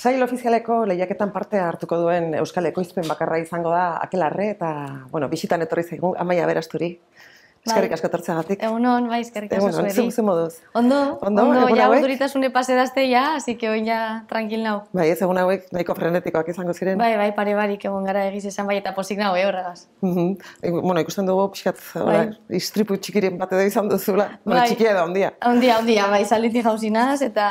Sail ofizialeko lehiaketan parte hartuko duen Euskal Ekoizpen bakarra izango da Akelarre eta, bueno, bisitan etorri zaigu Amaia Berasturi. Bai. Eskerrik asko Egun Egunon, bai, eskerrik asko zuheri. Egunon, zuzu moduz. Ondo, ondo, ondo ya onduritasune pase daste así que oin ya tranquil nau. Bai, ez egun hauek nahiko frenetikoak izango ziren. Bai, bai, pare barik egon gara egiz esan bai eta posik nau, eh, horregaz. E, bueno, ikusten dugu, pixkat, bai. iztripu txikiren bat edo izan duzula. Bai. txikia da, ondia. Ondia, ondia, bai, eta,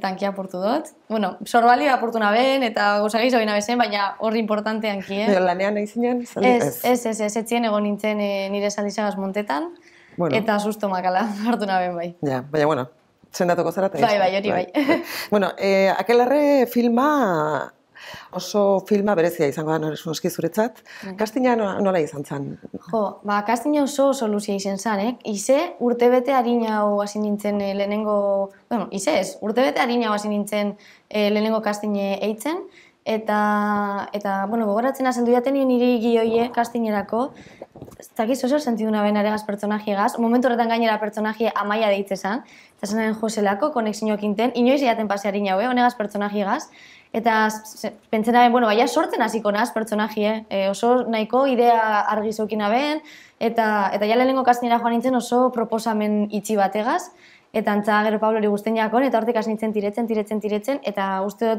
eta portu dut bueno, sorbali apurtu ben, eta gozagiz hori nabezen, baina horri importantean ki. eh? Dio, lanean nahi zinen, ez, ez, ez, ez, etzien egon nintzen e, nire zaldizagaz montetan, bueno. eta susto makala hartu naben, bai. Ja, baina, bueno, zendatuko zara, bai bai, bai, bai, hori, bai. bueno, eh, akelarre filma Oso filma berezia izango da noresun oski zuretzat. Kastina bai. nola, izan zen? Jo, ba, kastina oso oso luzia izan zen, eh? Ize, urte bete harina hasi nintzen eh, lehenengo... Bueno, ize ez, urte bete harina hasi nintzen eh, lehenengo kastine eitzen, eta, eta bueno, gogoratzen azendu jaten nien niri gioie ba. kastinerako, zakiz oso sentidu nabena aregas gaz momentu horretan gainera pertsonajie amaia deitzesan, eta zenaren joselako, konexinok ten. inoiz jaten paseari nahue, eh, honegaz gaz. eta pentsen aben, bueno, baina sortzen hasiko naz pertsonajie, e, eh, oso nahiko idea argizokin aben, eta, eta jale lehenko kastinera joan nintzen oso proposamen itxi bategaz, eta antza gero Pablo hori guztien jakon, eta hortik hasi tiretzen, tiretzen, tiretzen, eta uste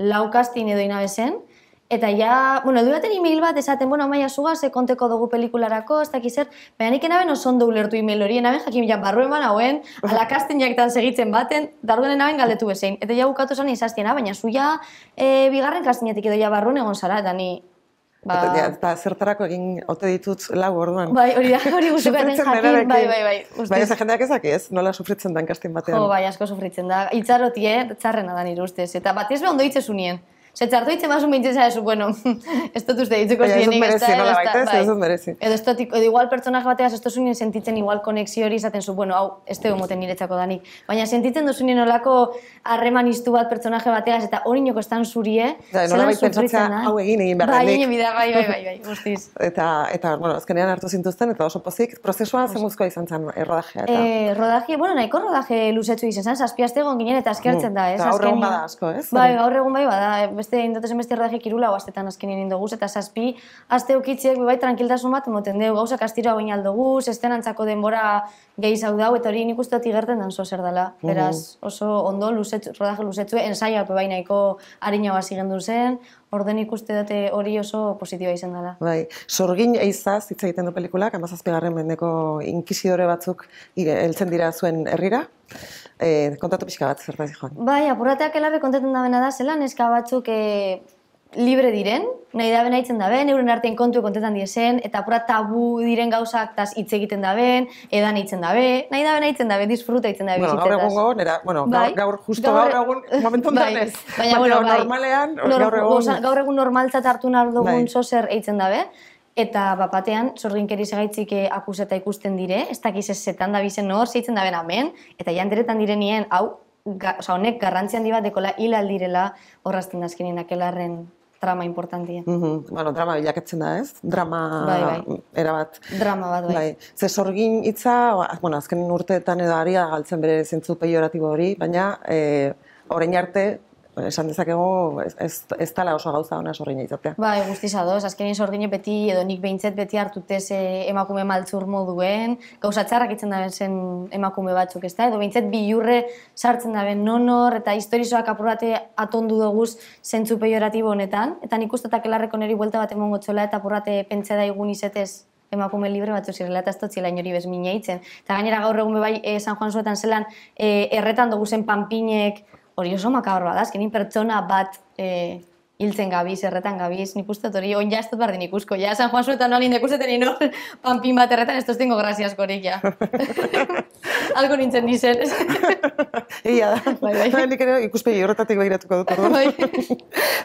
laukastin edo bezen, Eta ja, bueno, du baten email bat esaten, bueno, maia suga, ze konteko dugu pelikularako, ez dakiz zer, baina nik enaben oso ondo ulertu email hori, enaben jakin bilan barru eman hauen, alakastinak segitzen baten, darduen enaben galdetu bezein. Eta ja bukatu zan izaztiena, baina zuia e, eh, bigarren kastinatik edo ja barruen egon zara, eta ni, Ba... Ja, eta ba, zertarako egin ote ditut lau orduan. Bai, hori da, hori jakin, bai, bai, bai, bai. bai. Baina ez jendeak ezak ez, nola sufritzen da enkastin batean. Jo, bai, asko sufritzen da. Itzarotie, eh, txarrena da nire ustez. Eta bat ez behondo hitz ez Se txartu hitz emasun behintzen zara esu, bueno, ez dut uste dituko zinik. Ez dut merezi, nola baita ez, dut merezi. Edo ez dut, edo igual pertsonaje bateaz ez dut sentitzen igual konexio hori izaten zu, bueno, hau, ez dugu moten niretzako danik. Baina sentitzen duzu nien olako harreman iztu bat pertsonaje bateaz eta hori nioko estan zurie, eh? da, zelan bai sufritzen da. Hau egin egin behar bai, denik. Bai, bai, bai, bai, bai, guztiz. eta, eta, bueno, azkenean hartu zintuzten eta oso pozik, prozesua zen eh, Eta... Eh, bueno, rodaje izan ginen eta eskertzen mm. da, Eh? asko, ez? Bai, egun bai bada, beste indotzen beste erradak kirula lau astetan azken egin eta zazpi, azte ukitziek bai trankiltasun bat moten dugu, gauzak astiro hau inaldugu, antzako denbora gehi zau eta hori nik uste dati gerten dan zo zer Beraz, mhm. oso ondo, luzetzu, rodaje luzetzu, ensaioak bai nahiko harina bat zigendu zen, Orden ikuste dute hori oso positiboa izan dela. Bai, sorgin eizaz hitz egiten du pelikulak, amazazpegarren mendeko inkisidore batzuk heltzen dira zuen herrira. Eh, kontatu pixka bat, zertaz joan. Bai, apurateak elarri kontatzen da bena da, zela, neska batzuk eh libre diren, nahi dabe nahitzen da ben, euren artean kontu kontetan diezen, eta pura tabu diren gauzak taz hitz egiten da ben, edan itzen da ben, nahi da nahitzen da disfruta hitzen da Bueno, gaur egun gaur, nera, bueno, gaur, bai. justo gaur, egun, momentu bai. ez. Baina, bueno, bai. normalean, gaur egun... Gaur egun normaltzat hartu nahi dugun bai. sozer eitzen da ben, eta bapatean, sorginkeri segaitzik akuseta ikusten dire, ez dakiz ez zetan da bizen hor, zeitzen da ben amen, eta janteretan direnien, hau, ga, honek garrantzian handi bat dekola hil aldirela horrazten azkenin akelarren drama importantia. Mm -hmm. Bueno, drama bilaketzen da, ez? Drama bai, bai. era bat. Drama bat bai. Bai. Ze sorgin hitza, ba, bueno, azken urteetan edo aria galtzen bere zentzu peioratibo hori, baina eh orain arte esan dezakego, ez, ez tala oso gauza ona sorri izatea. Ba, guztiz adoz, azkenin sorri beti edo nik behintzet beti hartutez emakume maltzur moduen, gauza txarrak itzen daben zen emakume batzuk, ez da? Edo behintzet bilurre sartzen daben nonor eta historizoak apurate atondu duguz zentzu peioratibo honetan, eta nik uste eta neri buelta bat emongo txola eta apurate pentsa daigun izetez emakume libre batzu zirela eta ez dut zilain hori bezmin Eta gainera gaur egun bebai eh, San Juan zuetan zelan eh, erretan dugu zen panpinek hori oso makabro da, azken pertsona bat e, hiltzen gabiz, erretan gabiz, nik uste hori, oin jaztut behar din ikusko, ja, San Juan Zuetan olin dekusteten ino, panpin bat erretan, ez tostengo graziaz gorik, ja. Algo nintzen nizen. Ia da. Bai, bai, bai. nik ere ikuspegi horretatik behiratuko dut, orduan. Bai.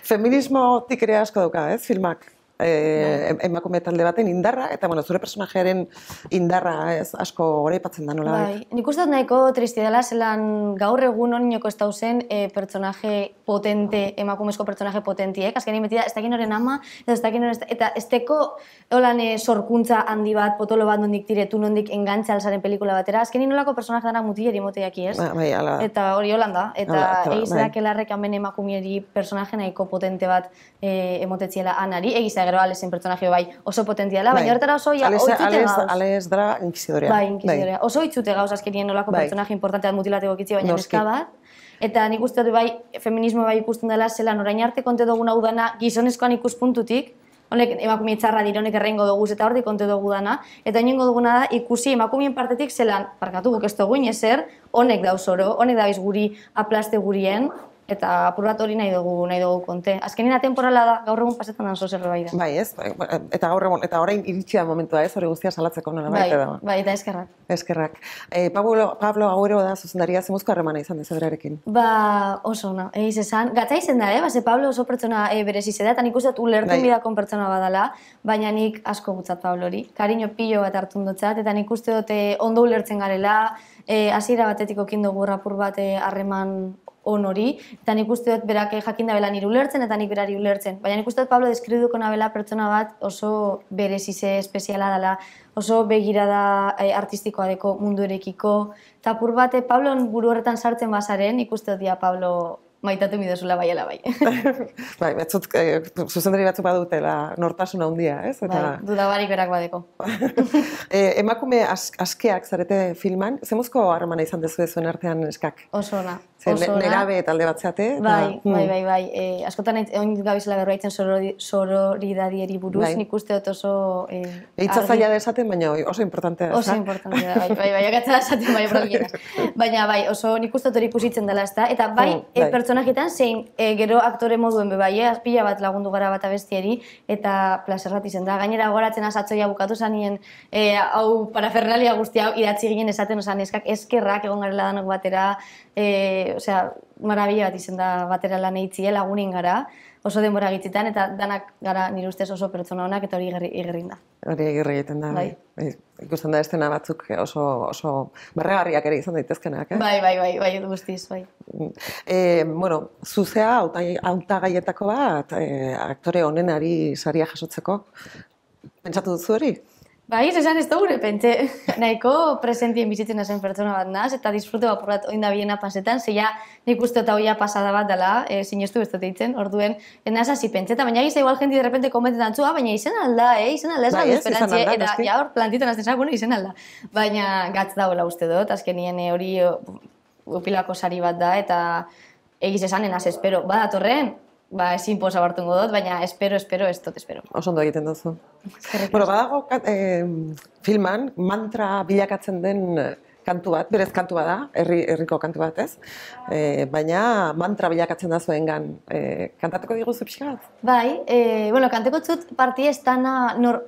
Feminismo tikere asko dauka, ez, filmak? eh bai. emakume talde baten indarra eta bueno zure personajearen indarra ez asko goraipatzen da nola bai. nik uste dut nahiko triste dela zelan gaur egun oninoko estau zen e, eh, pertsonaje potente, emakumezko pertsonaje potentiek, eh? askenean ez estekin horren ama eta estekin horren eta esteko holan e, sorkuntza handi bat potolo bat nondik diretu nondik engantza alzaren pelikula batera. Askenean nolako personaje dana mutileri moteiak ez? Ba, bai, Eta hori holan da eta da, ba, bai. elarrek hemen emakumeri personaje nahiko potente bat eh emotetziela anari, eiz gero Alesen bai oso potentia baina bai. hartara oso ja ales ales ales dra bai inquisidoria bai. oso itzute gaus askerien nolako bai. personaje importante al mutilatego kitzi baina neska bat eta nik uste dut bai feminismo bai ikusten dela zela orain arte konte duguna udana gizonezkoan gizoneskoan ikus puntutik honek emakume txarra errengo dugu eta hori konte dugu dana eta hingo duguna da ikusi emakumeen partetik zelan parkatu guk ez dugu ineser honek da uzoro honek da bis guri aplaste gurien eta apurrat hori nahi dugu nahi dugu konte. Azkenina, temporala da gaur egun pasetan dan sozer bai da. Bai, ez? Bai, bai, eta gaur egun eta orain iritsi da momentua, ez? Hori guztia salatzeko nola bai, da. Bai, bai, da eskerrak. Eskerrak. Eh, Pablo Pablo Aguero da zuzendaria zemuzko harremana izan dezarekin. Ba, oso ona. Eiz esan, gatzai izan da, eh? Ba, Pablo oso pertsona e, eh, beresi zeda ta nikuz ut ulertzen bai. pertsona badala, baina nik asko gutzat Pablo hori. Karino pilo bat hartu ondotzat eta nikuz dute eh, ondo ulertzen garela. Eh, hasiera batetik dugu rapur bat eh, harreman on hori, eta nik uste dut berak eh, jakin da nire ulertzen, eta nik berari ulertzen. Baina nik uste dut Pablo deskriduko nabela pertsona bat oso berezize espeziala dela, oso begirada eh, artistikoa deko mundu erekiko. Eta pur bate, eh, Pablo buru horretan sartzen bazaren, nik uste dut dia Pablo maitatu mi dezula bai bai. bai, betzut, zuzendari batzuk la, nortasun handia, ez? Eta... Bai, duda berak badeko. emakume askeak zarete filman, zemuzko harremana izan dezu zuen artean eskak? Oso na nerabe talde bat zate. Bai, da, bai, bai, bai. E, askotan egon gabizela itzen sororidadi sorori buruz, nik uste dut oso... E, Eitza zaila da esaten, baina oso importantea. Oso importantea, bai, bai, bai, Baina, bai, oso nik uste dut hori dela, Eta bai, mm, bai. E, zein gero aktore moduen be bai, e, azpila bat lagundu gara bat abestieri, eta plazerrat izen da. Gainera, goratzen azatzoia bukatu zanien, e, hau parafernalia guztia idatzi ginen esaten, osan, eskak eskerrak egon garela danok batera, e, o sea, marabila bat izen da batera lan eitzie lagunin gara, oso denbora gitzitan, eta danak gara nire ustez oso pertsona honak, eta hori igerri, da. Hori igerri egiten da, bai. Bai. Bai, Ikusten da estena batzuk oso, oso barregarriak ere izan daitezkenak, eh? Bai, bai, bai, bai, guztiz, bai. E, bueno, zuzea, auta, bat, e, aktore honenari saria jasotzeko, pentsatu duzu hori? Bai, ez esan ez da gure pente. Naiko presentien bizitzen hasen pertsona bat naz, eta disfrute bat porrat oinda biena pasetan, zeia nik uste eta oia pasada bat dela, e, sinestu ez orduen, enaz hasi pente, eta baina izan igual jendi de repente komenten antzu, baina izan alda, eh, izan alda, ez da, ez bai, da, eta ja hor plantitan azten bueno, izan alda. Baina gatz da hola uste dut, azkenien eh, hori eh, upilako sari bat da, eta egiz esan enaz espero, badatorren, Ba, ezin posa bartungo dut, baina espero, espero, ez dut, espero. Oso egiten duzu. Bueno, badago, eh, filman, mantra bilakatzen den kantu bat, berez kantu bat da, herri, herriko kantu bat ez, e, baina mantra bilakatzen da zuen gan, e, diguzu digu bat? Bai, e, bueno, kanteko zut parti ez dana, nor,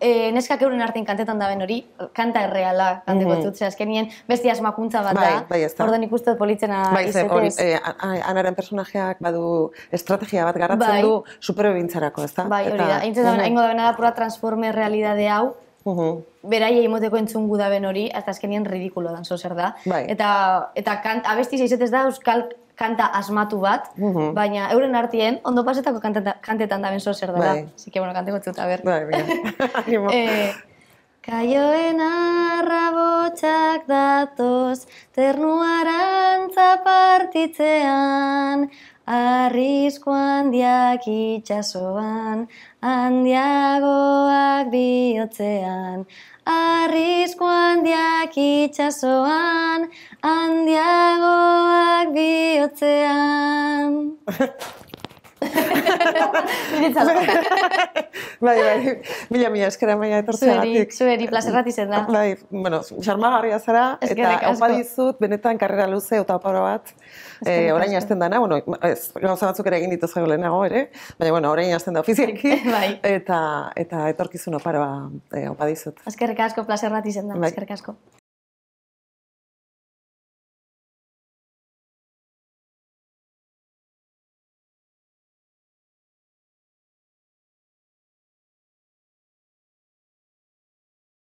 e, neskak euren artin kantetan daben hori, kanta erreala kanteko mhm. zut, mm -hmm. azken nien, besti asmakuntza bat bai, da, bai, ez da. orduan ikustet politzena bai, izetez. Bai, e, anaren personajeak badu estrategia bat garatzen bai. du superbintzarako, ez da? Bai, hori da, hain zetan, mhm. hain goda bena da, pura transforme realitate hau, -huh. Berai entzun entzungu da ben hori, eta azkenien ridikulo dan, zer da. Bai. Eta, eta kant, abesti zeizetez da euskal kanta asmatu bat, baina euren artien, ondo pasetako kantetan da ben zer da. Bai. Zike, bueno, kanteko txuta, ber. Bai, Kaioen arra datoz, ternuaran zapartitzean, arrizko handiak itxasoan, handiagoak bihotzean. Arrizko handiak itxasoan, handiagoak bihotzean. bai, bai, mila mila eskera maia etortzea zueri, gatik. Zueri, plazer bat eh, izen da. Bai, bueno, xarmagarria zara, eta opa benetan karrera luze, eta oparo bat, eh, orain hasten dana, bueno, ez, gauza batzuk ere egin dituz gero lehenago, ere, baina, bueno, orain hasten da ofizialki, bai. eta, eta etorkizun oparoa bat opa eh, dizut. Eskerrik asko, plazer bat izen da, bai. eskerrik asko.